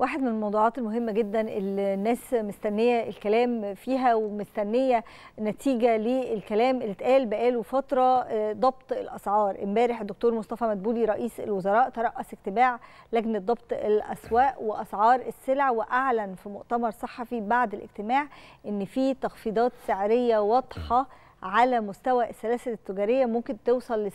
واحد من الموضوعات المهمه جدا اللي الناس مستنيه الكلام فيها ومستنيه نتيجه للكلام اللي اتقال بقاله فتره آه، ضبط الاسعار امبارح الدكتور مصطفى مدبولي رئيس الوزراء ترأس اجتماع لجنه ضبط الاسواق واسعار السلع واعلن في مؤتمر صحفي بعد الاجتماع ان في تخفيضات سعريه واضحه على مستوى السلاسل التجارية ممكن توصل ل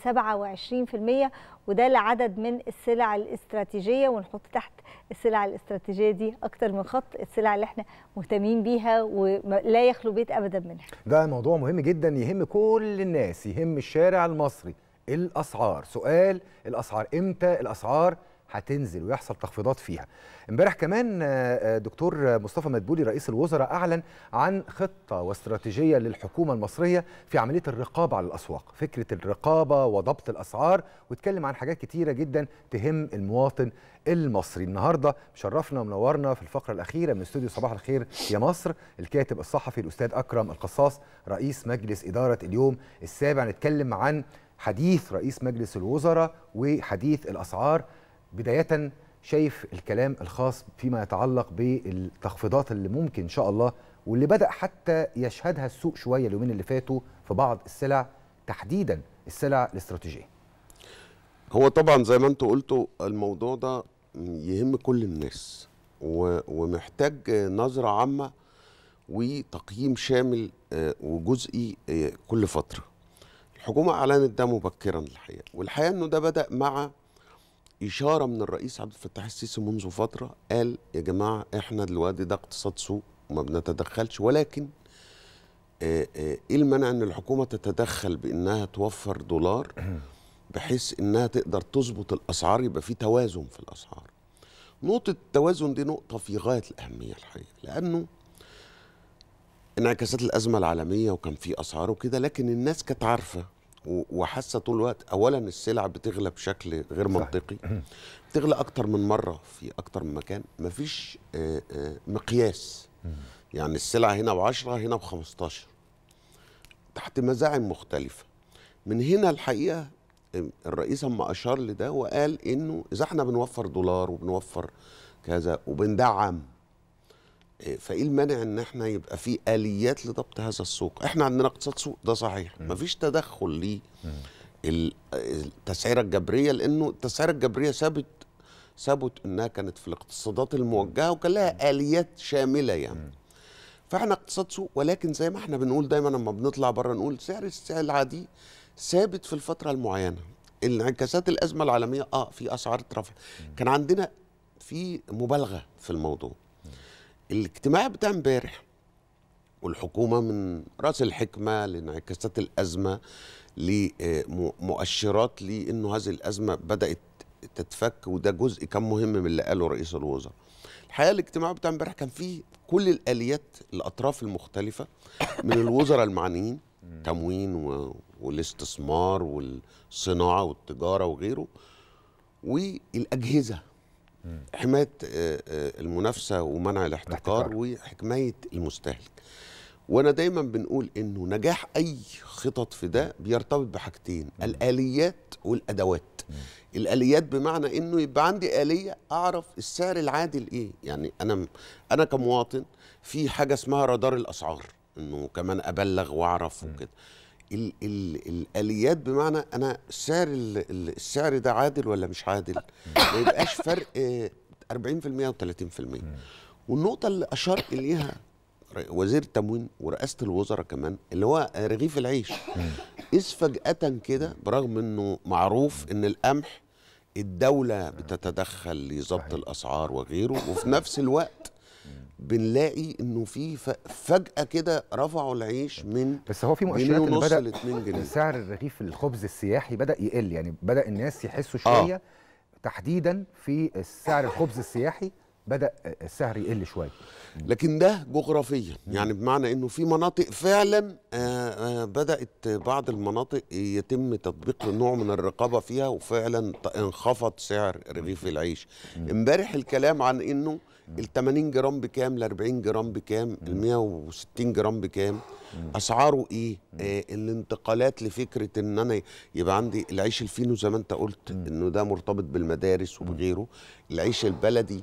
27% وده لعدد من السلع الاستراتيجية ونحط تحت السلع الاستراتيجية دي أكتر من خط السلع اللي احنا مهتمين بيها ولا يخلو بيت أبدا منها ده موضوع مهم جدا يهم كل الناس يهم الشارع المصري الأسعار سؤال الأسعار إمتى الأسعار هتنزل ويحصل تخفيضات فيها امبارح كمان آه، آه، دكتور مصطفى مدبولي رئيس الوزراء اعلن عن خطه واستراتيجيه للحكومه المصريه في عمليه الرقابه على الاسواق فكره الرقابه وضبط الاسعار واتكلم عن حاجات كتيره جدا تهم المواطن المصري النهارده شرفنا ومنورنا في الفقره الاخيره من استوديو صباح الخير يا مصر الكاتب الصحفي الاستاذ اكرم القصاص رئيس مجلس اداره اليوم السابع نتكلم عن حديث رئيس مجلس الوزراء وحديث الاسعار بداية شايف الكلام الخاص فيما يتعلق بالتخفيضات اللي ممكن إن شاء الله واللي بدأ حتى يشهدها السوق شوية اليومين اللي فاتوا في بعض السلع تحديدا السلع الاستراتيجية هو طبعا زي ما انتوا قلتوا الموضوع ده يهم كل الناس ومحتاج نظرة عامة وتقييم شامل آه، وجزئي آه، كل فترة الحكومة أعلنت ده مبكرا الحقيقة والحقيقة أنه ده بدأ مع إشارة من الرئيس عبد الفتاح السيسي منذ فترة قال يا جماعة إحنا دلوقتي ده اقتصاد سوق وما بنتدخلش ولكن آه، آه، إيه المنع أن الحكومة تتدخل بأنها توفر دولار بحيث أنها تقدر تظبط الأسعار يبقى في توازن في الأسعار نقطة التوازن دي نقطة في غاية الأهمية الحقيقة لأنه انعكاسات الأزمة العالمية وكان في أسعار وكده لكن الناس كانت عارفة وحاسه طول الوقت اولا السلع بتغلى بشكل غير منطقي بتغلى اكتر من مره في اكتر من مكان مفيش آه، آه، مقياس يعني السلع هنا ب10 هنا ب15 تحت مزاعم مختلفه من هنا الحقيقه الرئيس اما اشار لده وقال انه اذا احنا بنوفر دولار وبنوفر كذا وبندعم فايه المانع ان احنا يبقى في اليات لضبط هذا السوق احنا عندنا اقتصاد سوق ده صحيح ما فيش تدخل ل التسعيره الجبريه لانه التسعيره الجبريه ثابت ثبت انها كانت في الاقتصادات الموجهه وكان لها اليات شامله يعني فاحنا اقتصاد سوق ولكن زي ما احنا بنقول دايما لما بنطلع بره نقول سعر السعر العادي ثابت في الفتره المعينه انعكاسات الازمه العالميه اه في اسعار اترفعت كان عندنا في مبالغه في الموضوع الاجتماع بتاع امبارح والحكومه من راس الحكمه لانعكاسات الازمه لمؤشرات لانه هذه الازمه بدات تتفك وده جزء كان مهم من اللي قاله رئيس الوزراء. الحقيقه الاجتماع بتاع امبارح كان فيه كل الاليات الاطراف المختلفه من الوزراء المعنيين تموين والاستثمار والصناعه والتجاره وغيره والاجهزه حمايه آه، آه، المنافسه ومنع الاحتكار وحمايه المستهلك وانا دايما بنقول انه نجاح اي خطط في ده بيرتبط بحاجتين الاليات والادوات الاليات بمعنى انه يبقى عندي اليه اعرف السعر العادل ايه يعني انا انا كمواطن في حاجه اسمها رادار الاسعار انه كمان ابلغ واعرف وكده ال ال الاليات بمعنى انا السعر السعر ده عادل ولا مش عادل ما يبقاش فرق 40% و30% والنقطه اللي اشار اليها وزير التموين ورئاسه الوزراء كمان اللي هو رغيف العيش اذ فجاه كده برغم انه معروف ان القمح الدوله بتتدخل لضبط الاسعار وغيره وفي نفس الوقت بنلاقي انه في فجاه كده رفعوا العيش من بس هو في مؤشرات ان بدا جنيه. سعر الرغيف الخبز السياحي بدا يقل يعني بدا الناس يحسوا آه. شويه آه. تحديدا في سعر الخبز السياحي بدا السعر يقل شويه لكن ده جغرافيا يعني بمعنى انه في مناطق فعلا آآ آه، آآ آه، بدات بعض المناطق يتم تطبيق نوع من الرقابه فيها وفعلا انخفض سعر رغيف العيش امبارح الكلام عن انه ال 80 جرام بكام ال 40 جرام بكام ال 160 جرام بكام اسعاره ايه آه الانتقالات لفكره ان انا يبقى عندي العيش الفينو زي ما انت قلت انه ده مرتبط بالمدارس وبغيره العيش البلدي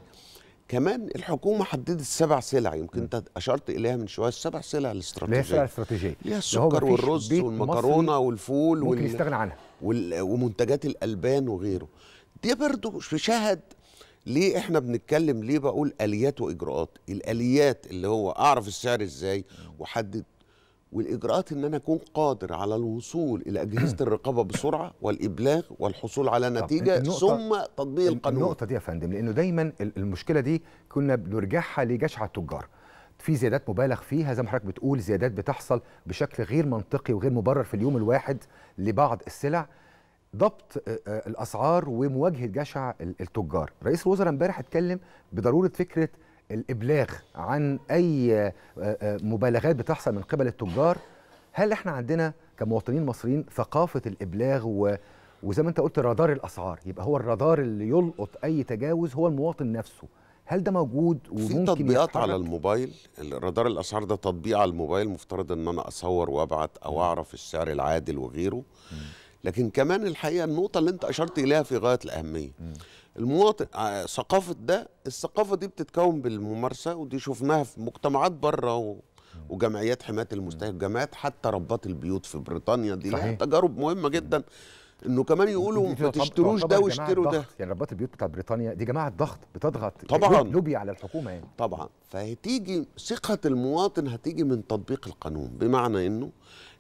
كمان الحكومه حددت سبع سلع يمكن انت اشرت اليها من شويه السبع سلع الاستراتيجيه ليها سلع استراتيجيه ليها السكر والرز والمكرونه والفول ممكن وال... يستغنى عنها وال... ومنتجات الالبان وغيره دي برضو شهد ليه احنا بنتكلم ليه بقول اليات واجراءات الاليات اللي هو اعرف السعر ازاي واحدد والاجراءات ان انا اكون قادر على الوصول الى اجهزه الرقابه بسرعه والابلاغ والحصول على نتيجه ثم تطبيق القانون النقطه دي يا فندم لانه دايما المشكله دي كنا بنرجعها لجشع التجار في زيادات مبالغ فيها زي ما حضرتك بتقول زيادات بتحصل بشكل غير منطقي وغير مبرر في اليوم الواحد لبعض السلع ضبط آه، آه، الاسعار ومواجهه جشع التجار رئيس الوزراء امبارح اتكلم بضروره فكره الابلاغ عن اي آه، آه، مبالغات بتحصل من قبل التجار هل احنا عندنا كمواطنين مصريين ثقافه الابلاغ و وزي ما انت قلت رادار الاسعار يبقى هو الرادار اللي يلقط اي تجاوز هو المواطن نفسه هل ده موجود وممكن في تطبيقات يتحرك؟ على الموبايل رادار الاسعار ده تطبيق على الموبايل مفترض ان انا اصور وابعت او اعرف السعر العادل وغيره لكن كمان الحقيقه النقطه اللي انت اشرت اليها في غايه الاهميه المواطن آه، ثقافه ده الثقافه دي بتتكون بالممارسه ودي شفناها في مجتمعات بره و... وجمعيات حمايه المستهلك جمعيات حتى ربات البيوت في بريطانيا دي لها تجارب مهمه جدا انه كمان يقولوا ما تشتروش ده واشتروا ده يعني ربات البيوت بتاعت بريطانيا دي جماعه ضغط بتضغط طبعا لوبي على الحكومه يعني طبعا فهتيجي ثقه المواطن هتيجي من تطبيق القانون بمعنى انه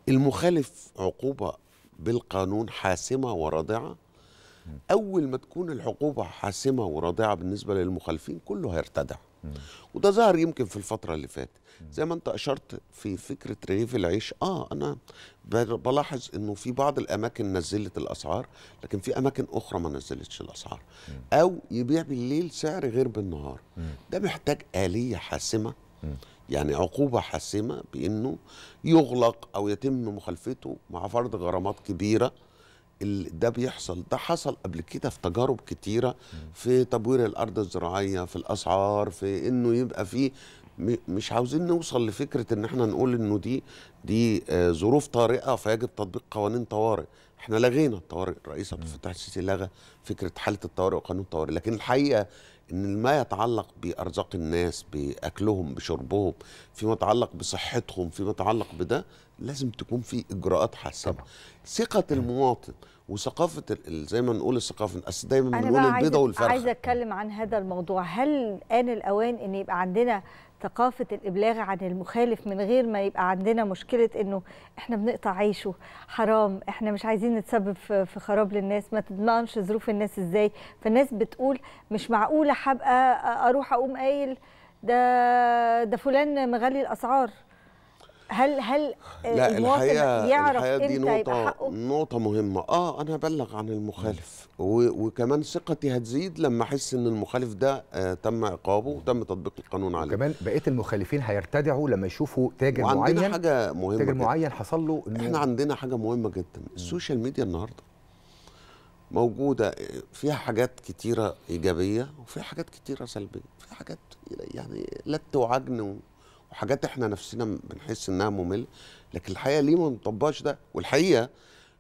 المخالف عقوبه بالقانون حاسمه ورادعه اول ما تكون العقوبه حاسمه ورضيعه بالنسبه للمخالفين كله هيرتدع وده ظهر يمكن في الفتره اللي فاتت زي ما انت اشرت في فكره رغيف العيش اه انا بلاحظ انه في بعض الاماكن نزلت الاسعار لكن في اماكن اخرى ما نزلتش الاسعار او يبيع بالليل سعر غير بالنهار ده محتاج اليه حاسمه يعني عقوبة حاسمة بأنه يغلق أو يتم مخالفته مع فرض غرامات كبيرة ده بيحصل ده حصل قبل كده في تجارب كتيره في تبوير الارض الزراعيه في الاسعار في انه يبقى فيه مش عاوزين نوصل لفكره ان احنا نقول انه دي دي آه، ظروف طارئه فيجب تطبيق قوانين طوارئ احنا لغينا الطوارئ الرئيس عبد الفتاح السيسي لغى فكره حاله الطوارئ وقانون الطوارئ لكن الحقيقه ان ما يتعلق بارزاق الناس باكلهم بشربهم فيما يتعلق بصحتهم فيما يتعلق بده لازم تكون في اجراءات حاسمه ثقه المواطن وثقافه زي ما نقول الثقافه اصل دايما بنقول البيضه والفرخه عايزه اتكلم عن هذا الموضوع هل ان الاوان ان يبقى عندنا ثقافه الابلاغ عن المخالف من غير ما يبقى عندنا مشكله انه احنا بنقطع عيشه حرام احنا مش عايزين نتسبب في خراب للناس ما تضمنش ظروف الناس ازاي فالناس بتقول مش معقوله هبقى اروح اقوم قايل ده ده فلان مغلي الاسعار هل هل لا آه، الحقيقه يعرف الحقيقه دي نقطه نقطه مهمه اه انا ابلغ عن المخالف وكمان ثقتي هتزيد لما احس ان المخالف ده آه تم عقابه وتم تطبيق القانون عليه كمان بقيه المخالفين هيرتدعوا لما يشوفوا تاجر معين وعندنا حاجه مهمه تاجر معين حصل له إنه احنا عندنا حاجه مهمه جدا السوشيال ميديا النهارده موجوده فيها حاجات كتيره ايجابيه وفيها حاجات كتيره سلبيه فيها حاجات يعني لت وعجن وحاجات احنا نفسنا بنحس انها ممله لكن الحقيقه ليه ما نطبقش ده والحقيقه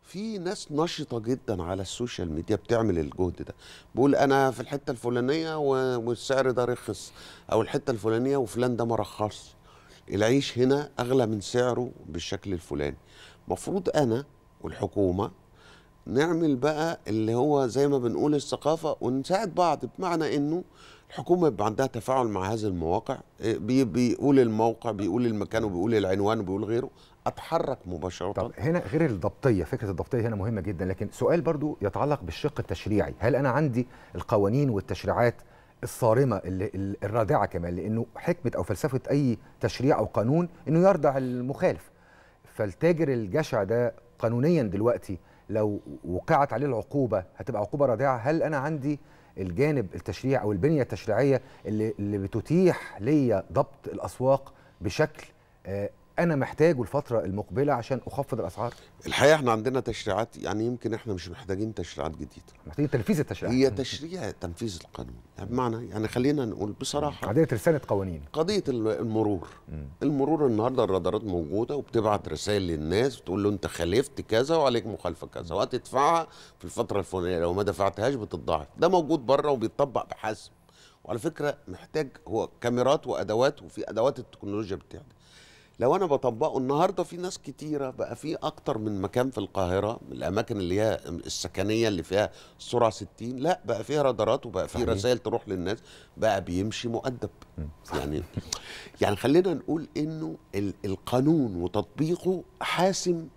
في ناس نشطه جدا على السوشيال ميديا بتعمل الجهد ده بقول انا في الحته الفلانيه والسعر ده رخص او الحته الفلانيه وفلان ده ما رخصش العيش هنا اغلى من سعره بالشكل الفلاني المفروض انا والحكومه نعمل بقى اللي هو زي ما بنقول الثقافه ونساعد بعض بمعنى انه الحكومه بيبقى عندها تفاعل مع هذه المواقع إيه، بيقول الموقع بيقول المكان وبيقول العنوان وبيقول غيره اتحرك مباشره طب هنا غير الضبطيه فكره الضبطيه هنا مهمه جدا لكن سؤال برضو يتعلق بالشق التشريعي هل انا عندي القوانين والتشريعات الصارمه اللي الرادعه كمان لانه حكمه او فلسفه اي تشريع او قانون انه يردع المخالف فالتاجر الجشع ده قانونيا دلوقتي لو وقعت عليه العقوبه هتبقى عقوبه رادعه هل انا عندي الجانب التشريع او البنيه التشريعيه اللي, اللي بتتيح ليا ضبط الاسواق بشكل آه، انا محتاجه الفتره المقبله عشان اخفض الاسعار الحقيقه احنا عندنا تشريعات يعني يمكن احنا مش محتاجين تشريعات جديده محتاجين تنفيذ التشريعات هي تشريع تنفيذ القانون يعني بمعنى يعني خلينا نقول بصراحه قضيه رساله قوانين قضيه المرور المرور النهارده الرادارات موجوده وبتبعت رسائل للناس بتقول له انت خالفت كذا وعليك مخالفه كذا وهتدفعها في الفتره الفلانيه لو ما دفعتهاش بتتضاعف ده موجود بره وبيطبق بحسب وعلى فكره محتاج هو كاميرات وادوات وفي ادوات التكنولوجيا بتعمل لو انا بطبقه النهارده في ناس كتيره بقى في اكتر من مكان في القاهره من الاماكن اللي هي السكنيه اللي فيها السرعه 60 لا بقى فيها رادارات وبقى في رسائل تروح للناس بقى بيمشي مؤدب يعني يعني خلينا نقول انه القانون وتطبيقه حاسم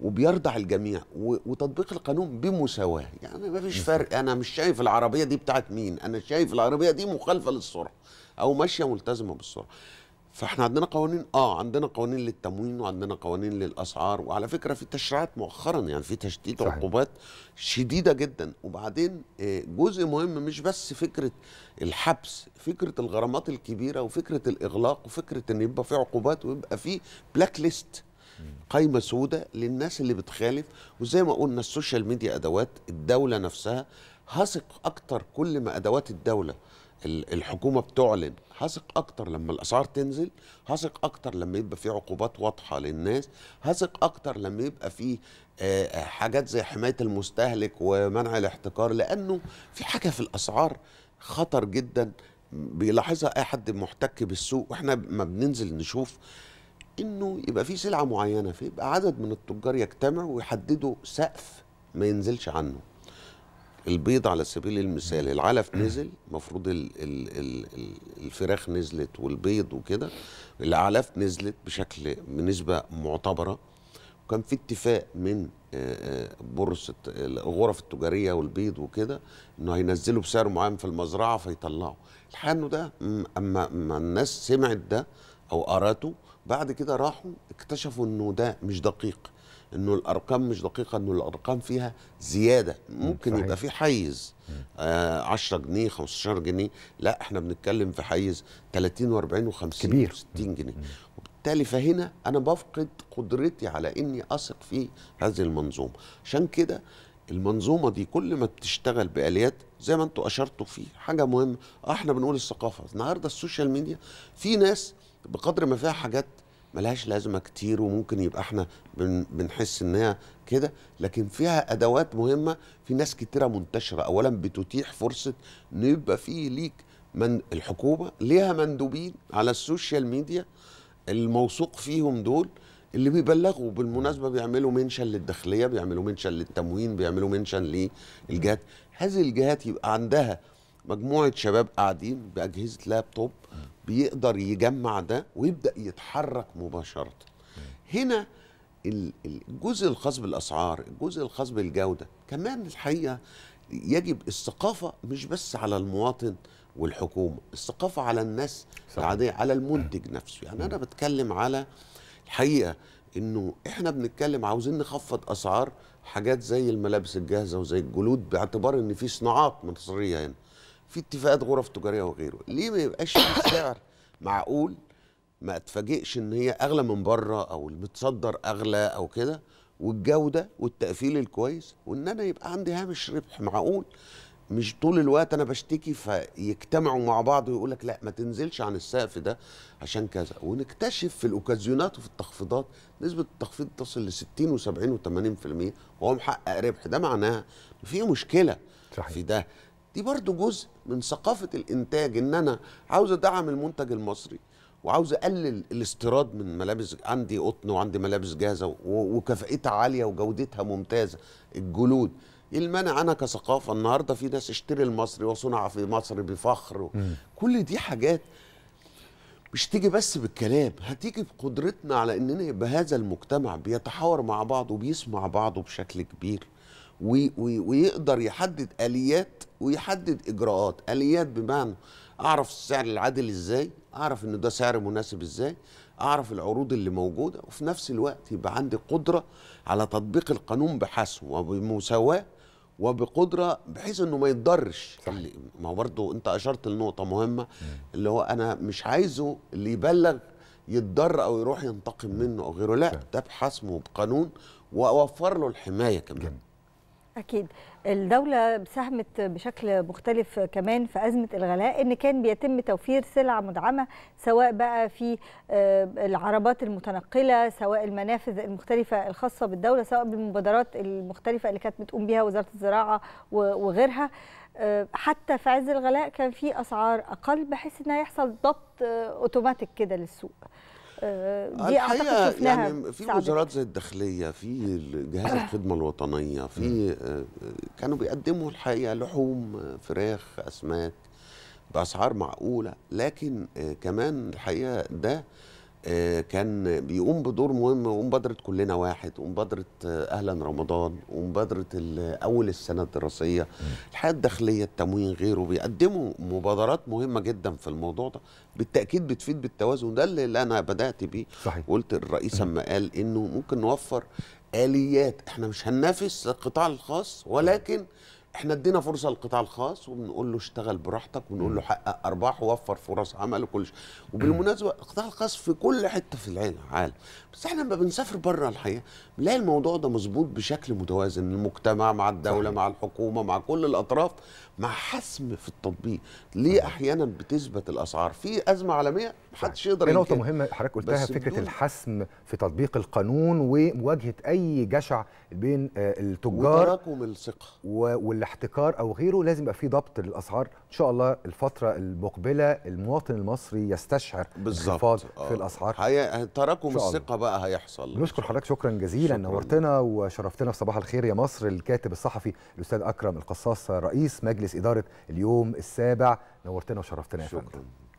وبيرضع الجميع وتطبيق القانون بمساواه يعني ما فيش فرق انا مش شايف العربيه دي بتاعت مين انا شايف العربيه دي مخالفه للسرعه او ماشيه ملتزمه بالسرعه فاحنا عندنا قوانين اه عندنا قوانين للتموين وعندنا قوانين للاسعار وعلى فكره في تشريعات مؤخرا يعني في تشديد عقوبات شديده جدا وبعدين آه، جزء مهم مش بس فكره الحبس فكره الغرامات الكبيره وفكره الاغلاق وفكره ان يبقى في عقوبات ويبقى في بلاك ليست قايمه سوداء للناس اللي بتخالف وزي ما قلنا السوشيال ميديا ادوات الدوله نفسها هثق اكتر كل ما ادوات الدوله الحكومه بتعلن هثق اكتر لما الاسعار تنزل هثق اكتر لما يبقى في عقوبات واضحه للناس هثق اكتر لما يبقى في آه، آه، حاجات زي حمايه المستهلك ومنع الاحتكار لانه في حاجه في الاسعار خطر جدا بيلاحظها اي حد محتك بالسوق واحنا ما بننزل نشوف انه يبقى في سلعه معينه فيبقى عدد من التجار يجتمعوا ويحددوا سقف ما ينزلش عنه البيض على سبيل المثال العلف نزل المفروض الفراخ نزلت والبيض وكده العلف نزلت بشكل بنسبه معتبره وكان في اتفاق من بورصه الغرف التجاريه والبيض وكده انه هينزلوا بسعر معين في المزرعه فيطلعوا الحقيقه ده اما ما الناس سمعت ده او قراته بعد كده راحوا اكتشفوا انه ده مش دقيق انه الارقام مش دقيقه انه الارقام فيها زياده ممكن صحيح. يبقى في حيز آه 10 جنيه 15 جنيه لا احنا بنتكلم في حيز 30 و40 و50 كبير 60 جنيه مم. وبالتالي فهنا انا بفقد قدرتي على اني اثق في هذه المنظومه عشان كده المنظومه دي كل ما بتشتغل باليات زي ما انتم اشرتوا في حاجه مهمه اه احنا بنقول الثقافه النهارده السوشيال ميديا في ناس بقدر ما فيها حاجات ملهاش لازمه كتير وممكن يبقى احنا بن بنحس انها كده لكن فيها ادوات مهمه في ناس كتيره منتشره اولا بتتيح فرصه ان يبقى في ليك من الحكومه ليها مندوبين على السوشيال ميديا الموثوق فيهم دول اللي بيبلغوا بالمناسبه بيعملوا منشن للداخليه بيعملوا منشن للتموين بيعملوا منشن للجهات هذه الجهات يبقى عندها مجموعه شباب قاعدين باجهزه لابتوب بيقدر يجمع ده ويبدا يتحرك مباشره هنا الجزء الخاص بالاسعار الجزء الخاص بالجوده كمان الحقيقه يجب الثقافه مش بس على المواطن والحكومه الثقافه على الناس العاديه على المنتج نفسه يعني انا بتكلم على الحقيقه انه احنا بنتكلم عاوزين نخفض اسعار حاجات زي الملابس الجاهزه وزي الجلود باعتبار ان في صناعات مصريه هنا في اتفاقات غرف تجاريه وغيره ليه ما يبقاش في سعر معقول ما اتفاجئش ان هي اغلى من بره او بتصدر اغلى او كده والجوده والتقفيل الكويس وان انا يبقى عندي هامش ربح معقول مش طول الوقت انا بشتكي فيجتمعوا مع بعض ويقول لك لا ما تنزلش عن السقف ده عشان كذا ونكتشف في الاوكازيونات وفي التخفيضات نسبه التخفيض تصل ل 60 و70 و80% وهو محقق ربح ده معناه في مشكله صحيح. في ده دي برضو جزء من ثقافة الإنتاج إن أنا عاوز أدعم المنتج المصري وعاوز أقلل الاستيراد من ملابس عندي قطن وعندي ملابس جاهزة وكفائتها عالية وجودتها ممتازة الجلود إيه المانع أنا كثقافة النهاردة في ناس اشتري المصري وصنع في مصر بفخر و... كل دي حاجات مش تيجي بس بالكلام هتيجي بقدرتنا على اننا يبقى هذا المجتمع بيتحاور مع بعض وبيسمع بعضه بشكل كبير ويقدر يحدد اليات ويحدد اجراءات اليات بمعنى اعرف السعر العادل ازاي اعرف ان ده سعر مناسب ازاي اعرف العروض اللي موجوده وفي نفس الوقت يبقى عندي قدره على تطبيق القانون بحسم وبمساواه وبقدره بحيث انه ما يتضرش ما هو برضه انت اشرت لنقطه مهمه اللي هو انا مش عايزه اللي يبلغ يتضر او يروح ينتقم منه او غيره لا ده بحسم وبقانون واوفر له الحمايه كمان جميل. أكيد الدولة ساهمت بشكل مختلف كمان في أزمة الغلاء إن كان بيتم توفير سلع مدعمة سواء بقى في آه، العربات المتنقلة سواء المنافذ المختلفة الخاصة بالدولة سواء بالمبادرات المختلفة اللي كانت بتقوم بها وزارة الزراعة وغيرها آه، حتى في عز الغلاء كان في أسعار أقل بحيث إنها يحصل ضبط آه، أوتوماتيك كده للسوق آه، دي اعتقد شفناها يعني في وزارات زي الداخليه في جهاز آه. الخدمه الوطنيه في آه، كانوا بيقدموا الحقيقه لحوم فراخ اسماك باسعار معقوله لكن كمان الحقيقه ده آه، كان بيقوم بدور مهم ومبادره كلنا واحد ومبادره آه، أهلا رمضان ومبادره أول السنة الدراسية الحياة الداخلية التموين غيره بيقدموا مبادرات مهمة جدا في الموضوع ده بالتأكيد بتفيد بالتوازن ده اللي أنا بدأت بيه صحيح. قلت الرئيس أما قال إنه ممكن نوفر آليات احنا مش هننافس القطاع الخاص ولكن صحيح. احنا ادينا فرصه للقطاع الخاص وبنقول له اشتغل براحتك وبنقول له حقق ارباح ووفر فرص عمل وكل شيء وبالمناسبه القطاع الخاص في كل حته في العالم بس احنا لما بنسافر بره الحقيقه بنلاقي الموضوع ده مظبوط بشكل متوازن المجتمع مع الدوله صحيح. مع الحكومه مع كل الاطراف مع حسم في التطبيق ليه احيانا بتثبت الاسعار في ازمه عالميه محدش يقدر في نقطه مهمه حضرتك قلتها فكره بدون... الحسم في تطبيق القانون ومواجهه اي جشع بين آه، التجار وتراكم الثقه والاحتكار او غيره لازم يبقى في ضبط للاسعار ان شاء الله الفتره المقبله المواطن المصري يستشعر انخفاض آه. في الاسعار هي... تراكم الثقه بقى هيحصل نشكر حضرتك شكرا جزيلا شكراً. نورتنا وشرفتنا في صباح الخير يا مصر الكاتب الصحفي الاستاذ اكرم القصاص رئيس مجلس اداره اليوم السابع نورتنا وشرفتنا يا فندم